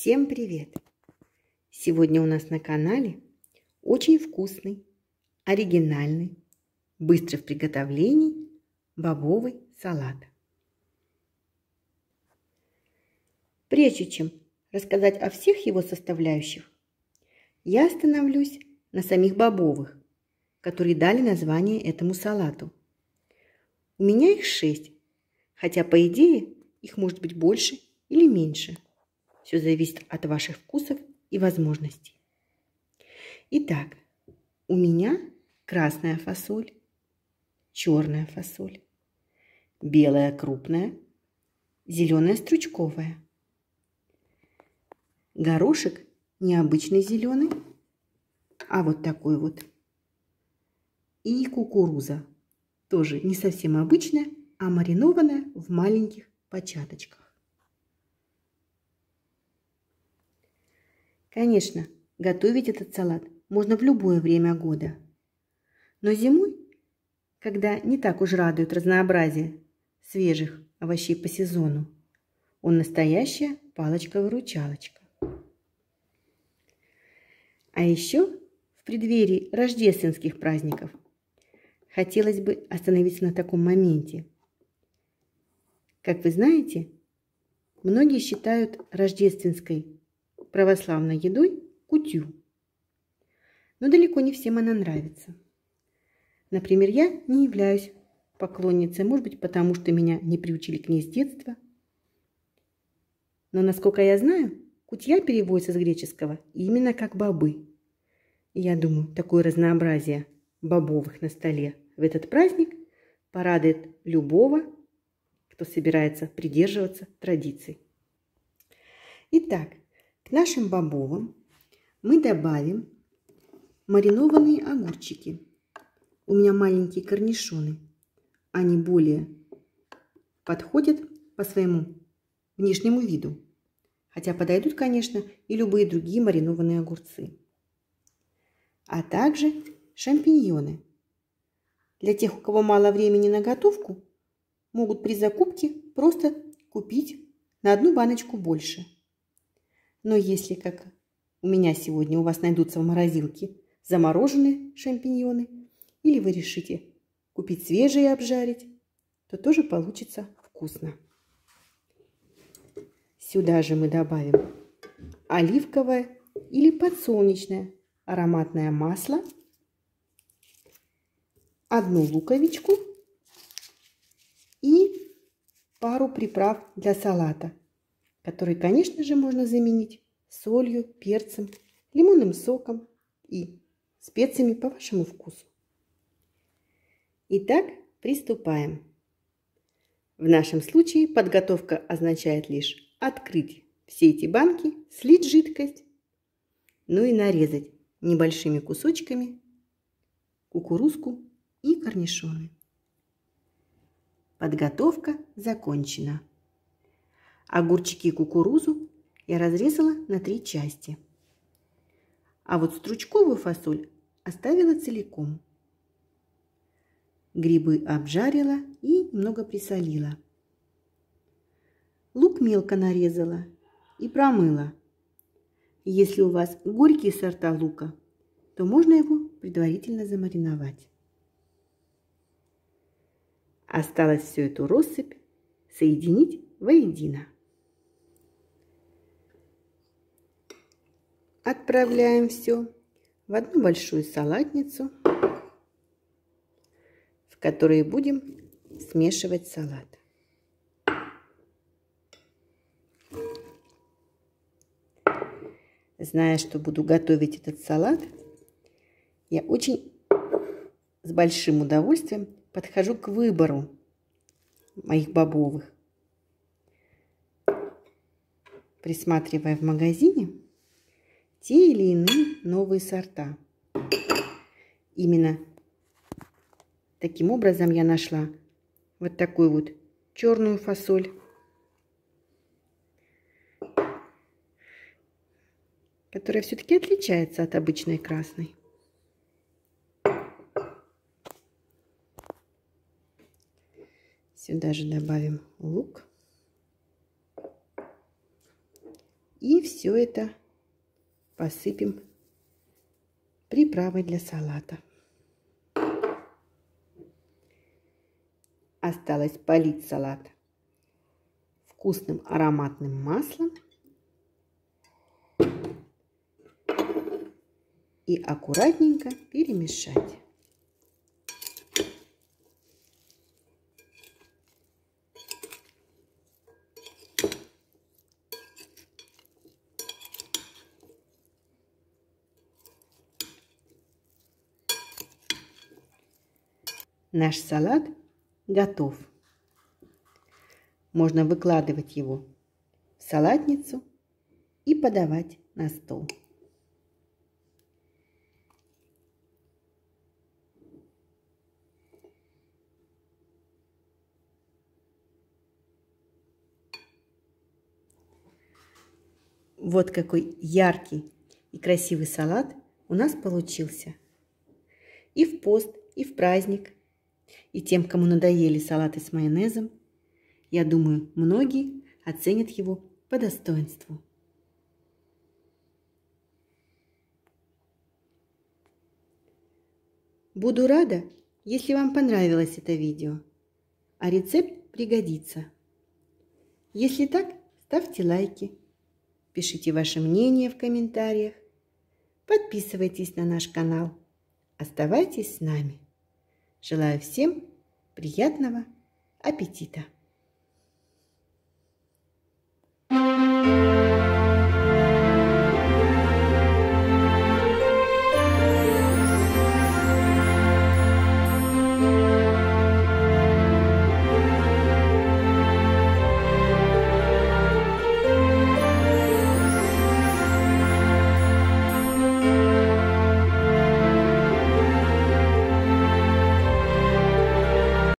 Всем привет! Сегодня у нас на канале очень вкусный, оригинальный, быстро в приготовлении бобовый салат. Прежде чем рассказать о всех его составляющих, я остановлюсь на самих бобовых, которые дали название этому салату. У меня их шесть, хотя по идее их может быть больше или меньше – все зависит от ваших вкусов и возможностей. Итак, у меня красная фасоль, черная фасоль, белая крупная, зеленая стручковая. Горошек необычный зеленый, а вот такой вот. И кукуруза, тоже не совсем обычная, а маринованная в маленьких початочках. Конечно, готовить этот салат можно в любое время года. Но зимой, когда не так уж радует разнообразие свежих овощей по сезону, он настоящая палочка-выручалочка. А еще в преддверии рождественских праздников хотелось бы остановиться на таком моменте. Как вы знаете, многие считают рождественской православной едой кутью, Но далеко не всем она нравится. Например, я не являюсь поклонницей, может быть, потому что меня не приучили к ней с детства. Но, насколько я знаю, кутья переводится с греческого именно как бобы. И я думаю, такое разнообразие бобовых на столе в этот праздник порадует любого, кто собирается придерживаться традиций. Итак, к нашим бобовым мы добавим маринованные огурчики. У меня маленькие корнишоны. Они более подходят по своему внешнему виду. Хотя подойдут, конечно, и любые другие маринованные огурцы. А также шампиньоны. Для тех, у кого мало времени на готовку, могут при закупке просто купить на одну баночку больше – но если, как у меня сегодня, у вас найдутся в морозилке замороженные шампиньоны, или вы решите купить свежие и обжарить, то тоже получится вкусно. Сюда же мы добавим оливковое или подсолнечное ароматное масло, одну луковичку и пару приправ для салата – который, конечно же, можно заменить солью, перцем, лимонным соком и специями по вашему вкусу. Итак, приступаем. В нашем случае подготовка означает лишь открыть все эти банки, слить жидкость, ну и нарезать небольшими кусочками кукурузку и корнишоны. Подготовка закончена. Огурчики и кукурузу я разрезала на три части. А вот стручковую фасоль оставила целиком. Грибы обжарила и немного присолила. Лук мелко нарезала и промыла. Если у вас горькие сорта лука, то можно его предварительно замариновать. Осталось всю эту россыпь соединить воедино. Отправляем все в одну большую салатницу, в которой будем смешивать салат. Зная, что буду готовить этот салат, я очень с большим удовольствием подхожу к выбору моих бобовых. Присматривая в магазине, те или иные новые сорта. Именно таким образом я нашла вот такую вот черную фасоль. которая все-таки отличается от обычной красной. Сюда же добавим лук. И все это посыпем приправой для салата. Осталось полить салат вкусным ароматным маслом и аккуратненько перемешать. Наш салат готов. Можно выкладывать его в салатницу и подавать на стол. Вот какой яркий и красивый салат у нас получился. И в пост, и в праздник – и тем, кому надоели салаты с майонезом, я думаю, многие оценят его по достоинству. Буду рада, если вам понравилось это видео, а рецепт пригодится. Если так, ставьте лайки, пишите ваше мнение в комментариях, подписывайтесь на наш канал. Оставайтесь с нами. Желаю всем приятного аппетита!